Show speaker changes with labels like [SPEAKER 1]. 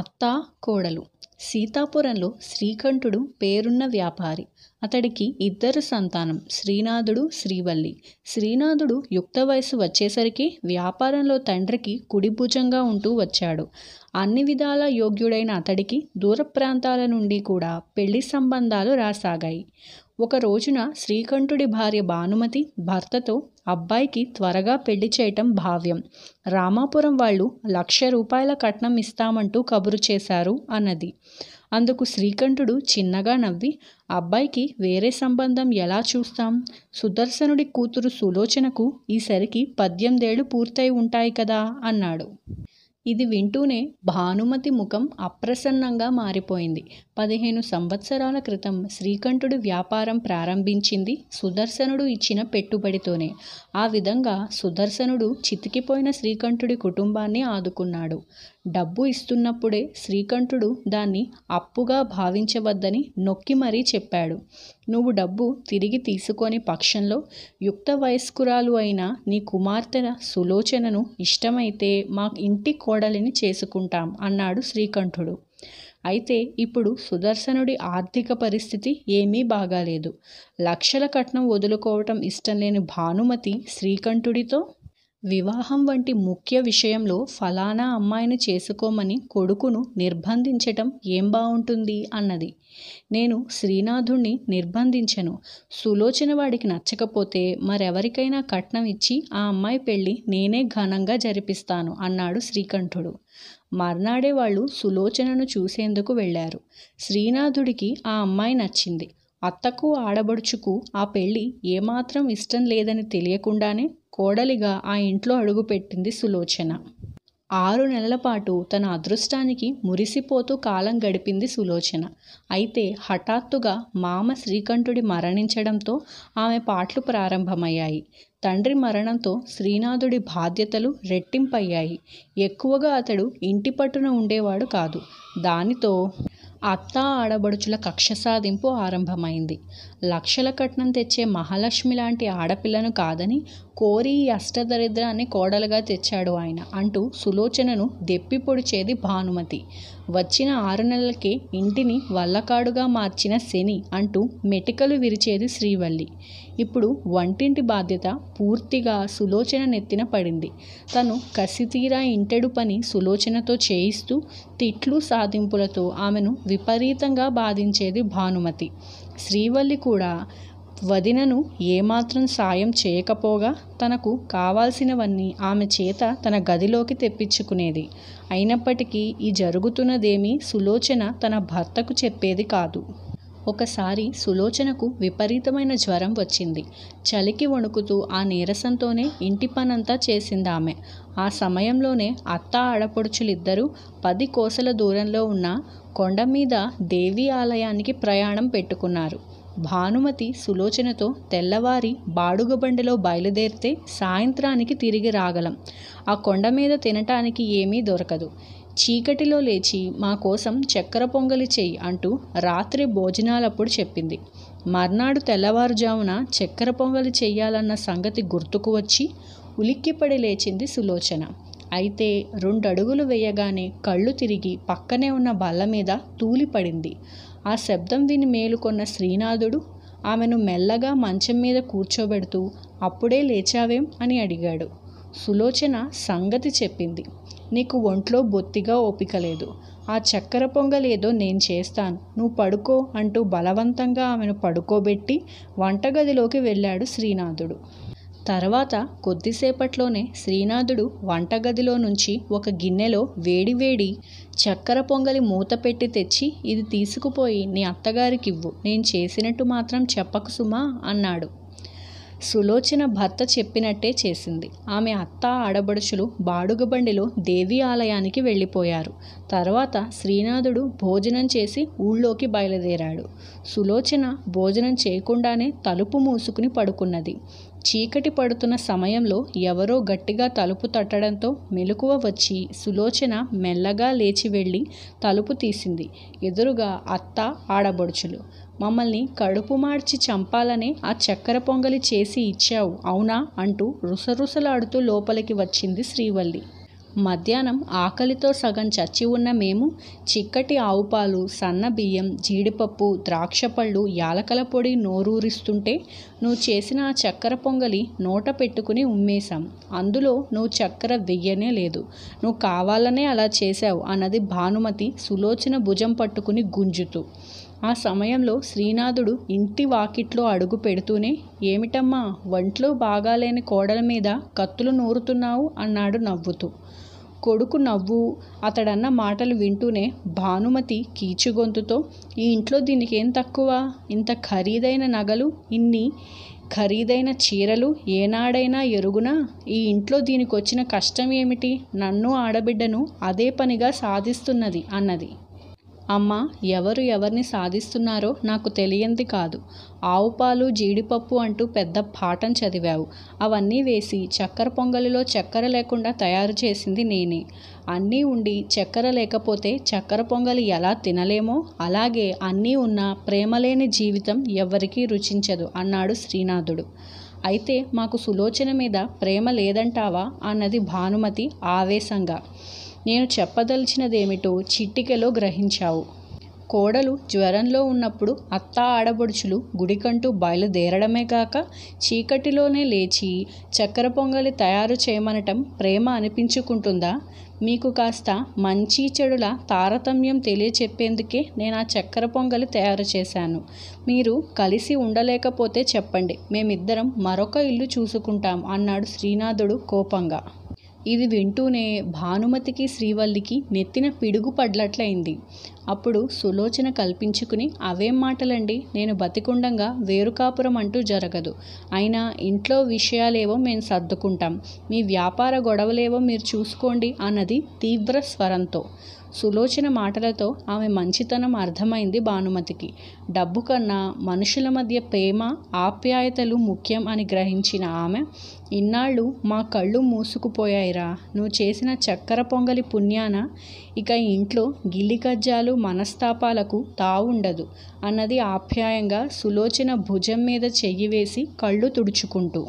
[SPEAKER 1] అత్తా కోడలు సీతాపురంలో శ్రీకంఠుడు పేరున్న వ్యాపారి అతడికి ఇద్దరు సంతానం శ్రీనాథుడు శ్రీవల్లి శ్రీనాథుడు యుక్త వయసు వచ్చేసరికి వ్యాపారంలో తండ్రికి కుడిభుజంగా ఉంటూ వచ్చాడు అన్ని విధాల యోగ్యుడైన అతడికి దూర ప్రాంతాల నుండి కూడా పెళ్లి సంబంధాలు రాసాగాయి ఒక రోజున శ్రీకంఠుడి భార్య భానుమతి భర్తతో అబ్బాయికి త్వరగా పెళ్లి చేయటం భావ్యం రామాపురం వాళ్ళు లక్ష రూపాయల కట్నం ఇస్తామంటూ కబురు చేశారు అన్నది అందుకు శ్రీకంఠుడు చిన్నగా నవ్వి అబ్బాయికి వేరే సంబంధం ఎలా చూస్తాం సుదర్శనుడి కూతురు సులోచనకు ఈసరికి పద్యందేళ్లు పూర్తయి ఉంటాయి కదా అన్నాడు ఇది వింటూనే భానుమతి ముఖం అప్రసన్నంగా మారిపోయింది పదిహేను సంవత్సరాల క్రితం శ్రీకంఠుడు వ్యాపారం ప్రారంభించింది సుదర్శనుడు ఇచ్చిన పెట్టుబడితోనే ఆ విధంగా సుదర్శనుడు చితికిపోయిన శ్రీకంఠుడి కుటుంబాన్ని ఆదుకున్నాడు డబ్బు ఇస్తున్నప్పుడే శ్రీకంఠుడు దాన్ని అప్పుగా భావించవద్దని నొక్కి మరీ చెప్పాడు నువ్వు డబ్బు తిరిగి తీసుకొని పక్షంలో యుక్త వయస్కురాలు అయిన నీ కుమార్తె సులోచనను ఇష్టమైతే మా ఇంటి కోడలిని చేసుకుంటాం అన్నాడు శ్రీకంఠుడు అయితే ఇప్పుడు సుదర్శనుడి ఆర్థిక పరిస్థితి ఏమీ బాగాలేదు లక్షల కట్నం వదులుకోవటం ఇష్టం లేని భానుమతి శ్రీకంఠుడితో వివాహం వంటి ముఖ్య విషయంలో ఫలానా అమ్మాయిని చేసుకోమని కొడుకును నిర్బంధించటం ఏం బాగుంటుంది అన్నది నేను శ్రీనాథుణ్ణి నిర్బంధించను సులోచన వాడికి నచ్చకపోతే మరెవరికైనా కట్నం ఇచ్చి ఆ అమ్మాయి పెళ్ళి నేనే ఘనంగా జరిపిస్తాను అన్నాడు శ్రీకంఠుడు మర్నాడే వాళ్ళు సులోచనను చూసేందుకు వెళ్ళారు శ్రీనాథుడికి ఆ అమ్మాయి నచ్చింది అత్తకు ఆడబడుచుకు ఆ పెళ్ళి ఏమాత్రం ఇష్టం లేదని తెలియకుండానే కోడలిగా ఆ ఇంట్లో అడుగుపెట్టింది సులోచన ఆరు నెలల పాటు తన అదృష్టానికి మురిసిపోతూ కాలం గడిపింది సులోచన అయితే హఠాత్తుగా మామ శ్రీకంఠుడి మరణించడంతో ఆమె పాటలు ప్రారంభమయ్యాయి తండ్రి మరణంతో శ్రీనాథుడి బాధ్యతలు రెట్టింపయ్యాయి ఎక్కువగా అతడు ఇంటి పట్టున ఉండేవాడు కాదు దానితో అత్త ఆడబడుచుల కక్ష సాధింపు ఆరంభమైంది లక్షల కట్నం తెచ్చే మహాలక్ష్మి లాంటి ఆడపిల్లను కాదని కోరి అష్టదరిద్రాన్ని కోడలుగా తెచ్చాడు ఆయన అంటూ సులోచనను దెప్పి పొడిచేది భానుమతి వచ్చిన ఆరు నెలలకే ఇంటిని వల్లకాడుగా మార్చిన శని అంటూ మెటికలు విరిచేది శ్రీవల్లి ఇప్పుడు వంటింటి బాధ్యత పూర్తిగా సులోచన నెత్తిన పడింది తను కసితీరా ఇంటెడు పని సులోచనతో చేయిస్తూ తిట్లు సాధింపులతో ఆమెను విపరీతంగా బాధించేది భానుమతి శ్రీవల్లి కూడా వదినను ఏమాత్రం సాయం చేయకపోగా తనకు కావాల్సినవన్నీ ఆమె చేత తన గదిలోకి తెప్పించుకునేది అయినప్పటికీ ఈ జరుగుతున్నదేమీ సులోచన తన భర్తకు చెప్పేది కాదు ఒకసారి సులోచనకు విపరీతమైన జ్వరం వచ్చింది చలికి వణుకుతూ ఆ నీరసంతోనే ఇంటి పనంతా చేసిందామె ఆ సమయంలోనే అత్త ఆడపడుచులిద్దరూ పది కోసల దూరంలో ఉన్న కొండ మీద దేవి ఆలయానికి ప్రయాణం పెట్టుకున్నారు భానుమతి సులోచనతో తెల్లవారి బాడుగ బయలుదేరితే సాయంత్రానికి తిరిగి రాగలం ఆ కొండ మీద తినటానికి ఏమీ దొరకదు చీకటిలో లేచి మా కోసం చక్కెర పొంగలి చెయ్యి అంటూ రాత్రి భోజనాలప్పుడు చెప్పింది మర్నాడు తెల్లవారుజామున చక్కెర పొంగలి చెయ్యాలన్న సంగతి గుర్తుకు వచ్చి ఉలిక్కిపడి లేచింది సులోచన అయితే రెండు అడుగులు వేయగానే కళ్ళు తిరిగి పక్కనే ఉన్న బల్ల మీద తూలిపడింది ఆ శబ్దం విని మేలుకొన్న శ్రీనాథుడు ఆమెను మెల్లగా మంచం మీద కూర్చోబెడుతూ అప్పుడే లేచావేం అని అడిగాడు సులోచన సంగతి చెప్పింది నీకు ఒంట్లో బొత్తిగా ఓపిక లేదు ఆ చక్కెర పొంగలేదో నేను చేస్తాను నువ్వు పడుకో అంటూ బలవంతంగా ఆమెను పడుకోబెట్టి వంటగదిలోకి వెళ్ళాడు శ్రీనాథుడు తర్వాత కొద్దిసేపట్లోనే శ్రీనాథుడు వంటగదిలో నుంచి ఒక గిన్నెలో వేడివేడి చక్కెర పొంగలి మూత పెట్టి తెచ్చి ఇది తీసుకుపోయి నీ అత్తగారికివ్వు నేను చేసినట్టు మాత్రం చెప్పకు సుమా అన్నాడు సులోచన భర్త చెప్పినట్టే చేసింది ఆమె అత్త ఆడబడుచులు బాడుగ బండిలో దేవి ఆలయానికి వెళ్ళిపోయారు తర్వాత శ్రీనాథుడు భోజనం చేసి ఊళ్ళోకి బయలుదేరాడు సులోచన భోజనం చేయకుండానే తలుపు మూసుకుని పడుకున్నది చీకటి పడుతున్న సమయంలో ఎవరో గట్టిగా తలుపు తట్టడంతో మెలకువ వచ్చి సులోచన మెల్లగా లేచి వెళ్ళి తలుపు తీసింది ఎదురుగా అత్త ఆడబడుచులు మమ్మల్ని కడుపు మార్చి చంపాలనే ఆ చక్కెర పొంగలి చేసి ఇచ్చావు అవునా అంటూ రుసరుసలాడుతూ లోపలికి వచ్చింది శ్రీవల్లి మధ్యాహ్నం ఆకలితో సగం చచ్చి ఉన్న మేము చిక్కటి ఆవుపాలు సన్న బియ్యం జీడిపప్పు ద్రాక్షపళ్ళు యాలకల పొడి నోరూరిస్తుంటే నువ్వు చేసిన ఆ చక్కెర పొంగలి నోట పెట్టుకుని ఉమ్మేశాం అందులో నువ్వు చక్కెర వెయ్యనే లేదు నువ్వు కావాలనే అలా చేశావు అన్నది భానుమతి సులోచన భుజం పట్టుకుని గుంజుతూ ఆ సమయంలో శ్రీనాథుడు ఇంటి వాకిట్లో అడుగు పెడుతూనే ఏమిటమ్మా ఒంట్లో బాగాలేని కోడల మీద కత్తులు నూరుతున్నావు అన్నాడు నవ్వుతూ కొడుకు నవ్వు అతడన్న మాటలు వింటూనే భానుమతి కీచుగొంతుతో ఈ ఇంట్లో దీనికి ఏం తక్కువ ఇంత ఖరీదైన నగలు ఇన్ని ఖరీదైన చీరలు ఏనాడైనా ఎరుగునా ఈ ఇంట్లో దీనికి వచ్చిన కష్టం ఏమిటి నన్ను ఆడబిడ్డను అదే పనిగా సాధిస్తున్నది అన్నది అమ్మ ఎవరు ఎవరిని సాధిస్తున్నారో నాకు తెలియంది కాదు ఆవుపాలు జీడిపప్పు అంటూ పెద్ద పాఠం చదివావు అవన్నీ వేసి చక్కెర పొంగలిలో చక్కెర లేకుండా తయారు చేసింది నేనే అన్నీ ఉండి చక్కెర లేకపోతే చక్కెర పొంగలి ఎలా తినలేమో అలాగే అన్నీ ఉన్న ప్రేమలేని జీవితం ఎవ్వరికీ రుచించదు అన్నాడు శ్రీనాథుడు అయితే మాకు సులోచన మీద ప్రేమ లేదంటావా అన్నది భానుమతి ఆవేశంగా నేను చెప్పదలిచినదేమిటో చిట్టికలో గ్రహించావు కోడలు జ్వరంలో ఉన్నప్పుడు అత్త ఆడబడుచులు గుడికంటూ బయలుదేరడమే కాక చీకటిలోనే లేచి చక్కెర పొంగలి తయారు చేయమనటం ప్రేమ అనిపించుకుంటుందా మీకు కాస్త మంచి చెడుల తారతమ్యం తెలియచెప్పేందుకే నేను ఆ చక్కెర పొంగలి తయారు చేశాను మీరు కలిసి ఉండలేకపోతే చెప్పండి మేమిద్దరం మరొక ఇల్లు చూసుకుంటాం అన్నాడు శ్రీనాథుడు కోపంగా ఇది వింటూనే భానుమతికి శ్రీవల్లికి నెత్తిన పిడుగు పడ్లట్లయింది అప్పుడు సులోచన కల్పించుకుని అవేం మాటలండి నేను బతికుండంగా వేరుకాపురం అంటూ జరగదు అయినా ఇంట్లో విషయాలేవో మేము సర్దుకుంటాం మీ వ్యాపార గొడవలేవో మీరు చూసుకోండి అన్నది తీవ్ర స్వరంతో సులోచన మాటలతో ఆమె మంచితనం అర్థమైంది భానుమతికి డబ్బు కన్నా మనుషుల మధ్య ప్రేమ ఆప్యాయతలు ముఖ్యం అని గ్రహించిన ఆమె ఇన్నాళ్ళు మా కళ్ళు మూసుకుపోయాయిరా నువ్వు చేసిన చక్కెర పొంగలి పుణ్యాన ఇక ఇంట్లో గిల్లికజ్జాలు మనస్తాపాలకు తావుండదు అన్నది ఆప్యాయంగా సులోచన భుజం మీద చెయ్యి వేసి కళ్ళు తుడుచుకుంటూ